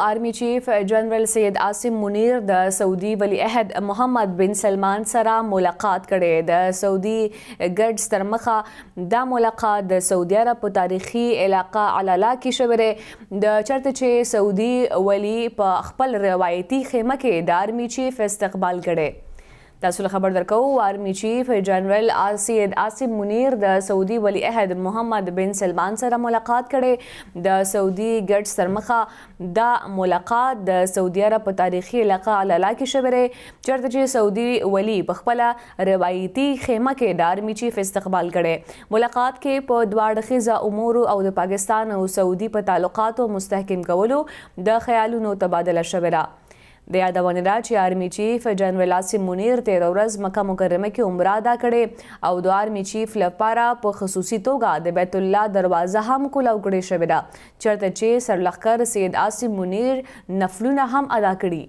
آرمي چیف جنرال سید عاصم منیر د سعودي ولی عہد محمد بن سلمان سره ملاقات کړي د سعودي ګډ سترمخه دا ملاقات د سعودي عرب په تاریخي علاقه علالا کې شوره د چرته چې سعودي ولی په خپل روایتي خیمه کې د آرمي چیف استقبال کړي تاسو له خبر درکو آرمی چیف جنرال آسید آسیم منیر د سعودي ولی عہد محمد بن سلمان سره ملاقات کړي د سعودي ګډ سرمخه دا ملاقات د سعودي عرب په تاریخي علاقه علالا کې شوره چیرته چې سعودي ولی په خپل روایتي خیمه کې د آرمی چیف استقبال کړي ملاقات کې په دواړه خیزه امور او د پاکستان او سعودي په تعلقاتو مستحکم کولو د خیالونو تبادله شوره د یادونه را چې آرمی چیف جنرال عاصم منیر تیر ورځ مکه مکرمه کې عمره ادا کړې او د آرمی چیف لپاره په خصوصي توګه د بیت الله دروازه هم کولاو کړې شوې ده چرته چې سرلخکر سید عاصم منیر نفلونه هم ادا کړي